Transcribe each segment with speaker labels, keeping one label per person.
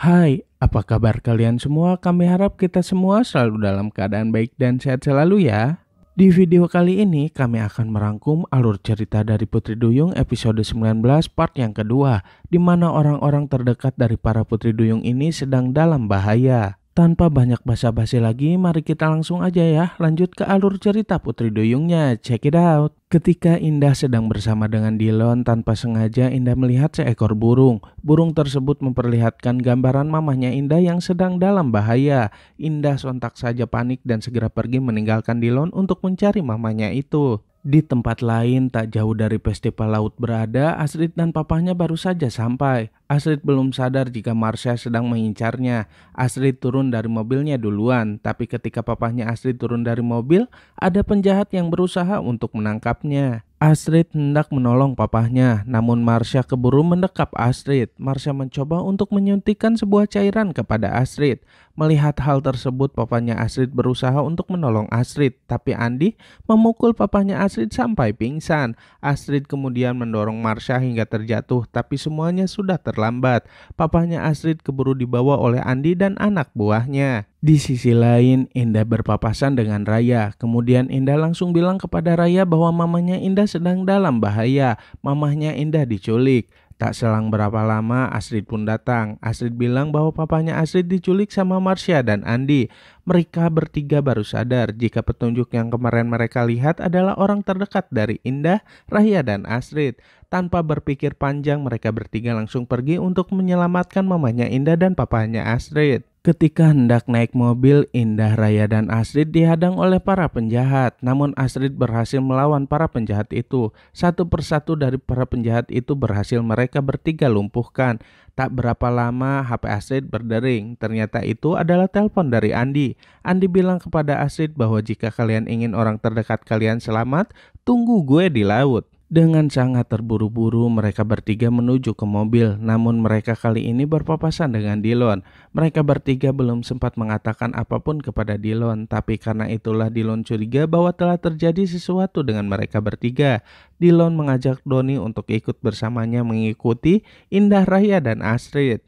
Speaker 1: Hai, apa kabar kalian semua? Kami harap kita semua selalu dalam keadaan baik dan sehat selalu ya. Di video kali ini kami akan merangkum alur cerita dari Putri Duyung episode 19 part yang kedua, di mana orang-orang terdekat dari para Putri Duyung ini sedang dalam bahaya. Tanpa banyak basa-basi lagi, mari kita langsung aja ya lanjut ke alur cerita Putri Duyungnya. Check it out. Ketika Indah sedang bersama dengan Dillon, tanpa sengaja Indah melihat seekor burung. Burung tersebut memperlihatkan gambaran mamahnya Indah yang sedang dalam bahaya. Indah sontak saja panik dan segera pergi meninggalkan Dillon untuk mencari mamahnya itu. Di tempat lain tak jauh dari festival laut berada, Astrid dan papahnya baru saja sampai. Astrid belum sadar jika Marsha sedang mengincarnya. Astrid turun dari mobilnya duluan, tapi ketika papahnya Astrid turun dari mobil, ada penjahat yang berusaha untuk menangkapnya. Astrid hendak menolong papahnya, namun Marsha keburu mendekap Astrid. Marsha mencoba untuk menyuntikkan sebuah cairan kepada Astrid. Melihat hal tersebut, papanya Astrid berusaha untuk menolong Astrid, tapi Andi memukul papanya Astrid sampai pingsan. Astrid kemudian mendorong Marsha hingga terjatuh, tapi semuanya sudah terlambat. Papanya Astrid keburu dibawa oleh Andi dan anak buahnya. Di sisi lain, Indah berpapasan dengan Raya. Kemudian Indah langsung bilang kepada Raya bahwa mamanya Indah sedang dalam bahaya. Mamahnya Indah diculik. Tak selang berapa lama Astrid pun datang. Astrid bilang bahwa papanya Astrid diculik sama Marsha dan Andi. Mereka bertiga baru sadar jika petunjuk yang kemarin mereka lihat adalah orang terdekat dari Indah, Rahya dan Astrid. Tanpa berpikir panjang mereka bertiga langsung pergi untuk menyelamatkan mamanya Indah dan papanya Astrid. Ketika hendak naik mobil, Indah Raya dan Astrid dihadang oleh para penjahat. Namun Astrid berhasil melawan para penjahat itu. Satu persatu dari para penjahat itu berhasil mereka bertiga lumpuhkan. Tak berapa lama HP Astrid berdering. Ternyata itu adalah telepon dari Andi. Andi bilang kepada Astrid bahwa jika kalian ingin orang terdekat kalian selamat, tunggu gue di laut. Dengan sangat terburu-buru, mereka bertiga menuju ke mobil, namun mereka kali ini berpapasan dengan Dillon. Mereka bertiga belum sempat mengatakan apapun kepada Dillon, tapi karena itulah Dillon curiga bahwa telah terjadi sesuatu dengan mereka bertiga. Dillon mengajak Doni untuk ikut bersamanya mengikuti Indah Raya dan Astrid.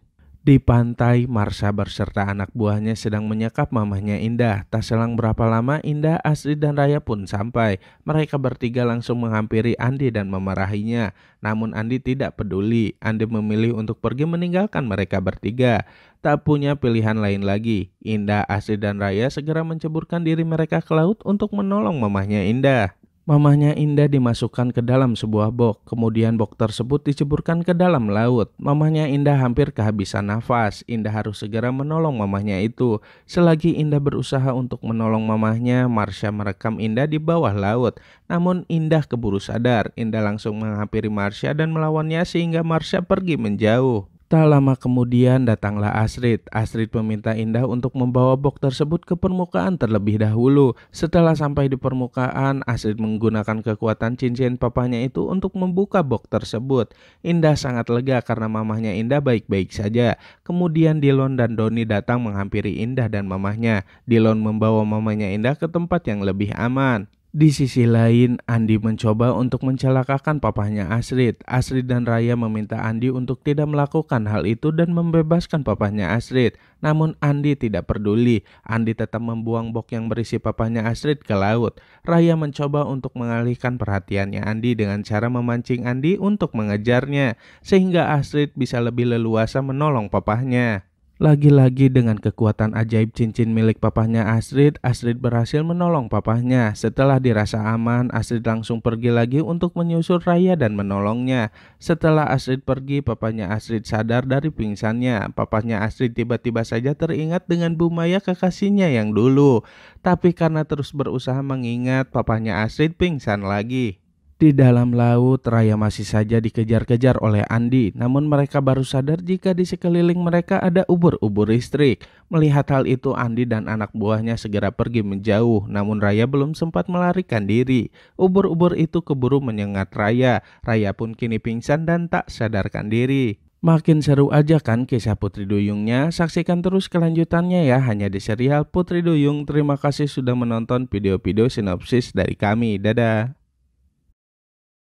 Speaker 1: Di pantai, Marsha berserta anak buahnya sedang menyekap mamahnya Indah. Tak selang berapa lama, Indah, Asri, dan Raya pun sampai. Mereka bertiga langsung menghampiri Andi dan memarahinya. Namun Andi tidak peduli. Andi memilih untuk pergi meninggalkan mereka bertiga. Tak punya pilihan lain lagi. Indah, Asri, dan Raya segera menceburkan diri mereka ke laut untuk menolong mamahnya Indah. Mamahnya Indah dimasukkan ke dalam sebuah box, kemudian box tersebut diceburkan ke dalam laut. Mamahnya Indah hampir kehabisan nafas. Indah harus segera menolong mamahnya itu. Selagi Indah berusaha untuk menolong mamahnya, Marsha merekam Indah di bawah laut. Namun Indah keburu sadar. Indah langsung menghampiri Marsha dan melawannya sehingga Marsha pergi menjauh. Tak lama kemudian datanglah Astrid. Astrid meminta Indah untuk membawa box tersebut ke permukaan terlebih dahulu. Setelah sampai di permukaan, Astrid menggunakan kekuatan cincin papanya itu untuk membuka box tersebut. Indah sangat lega karena mamahnya Indah baik-baik saja. Kemudian Dilon dan Doni datang menghampiri Indah dan mamahnya. Dilon membawa mamanya Indah ke tempat yang lebih aman. Di sisi lain, Andi mencoba untuk mencelakakan papahnya Asrid. Asrid dan Raya meminta Andi untuk tidak melakukan hal itu dan membebaskan papahnya Asrid. Namun Andi tidak peduli. Andi tetap membuang bok yang berisi papahnya Asrid ke laut. Raya mencoba untuk mengalihkan perhatiannya Andi dengan cara memancing Andi untuk mengejarnya sehingga Asrid bisa lebih leluasa menolong papahnya. Lagi-lagi dengan kekuatan ajaib cincin milik papahnya Astrid, Astrid berhasil menolong papahnya. Setelah dirasa aman, Astrid langsung pergi lagi untuk menyusul Raya dan menolongnya. Setelah Astrid pergi, papahnya Astrid sadar dari pingsannya. Papahnya Astrid tiba-tiba saja teringat dengan Bu Maya kekasihnya yang dulu. Tapi karena terus berusaha mengingat, papahnya Astrid pingsan lagi. Di dalam laut, Raya masih saja dikejar-kejar oleh Andi, namun mereka baru sadar jika di sekeliling mereka ada ubur-ubur listrik. Melihat hal itu, Andi dan anak buahnya segera pergi menjauh, namun Raya belum sempat melarikan diri. Ubur-ubur itu keburu menyengat Raya, Raya pun kini pingsan dan tak sadarkan diri. Makin seru aja kan kisah Putri Duyungnya? Saksikan terus kelanjutannya ya hanya di serial Putri Duyung. Terima kasih sudah menonton video-video sinopsis dari kami. Dadah!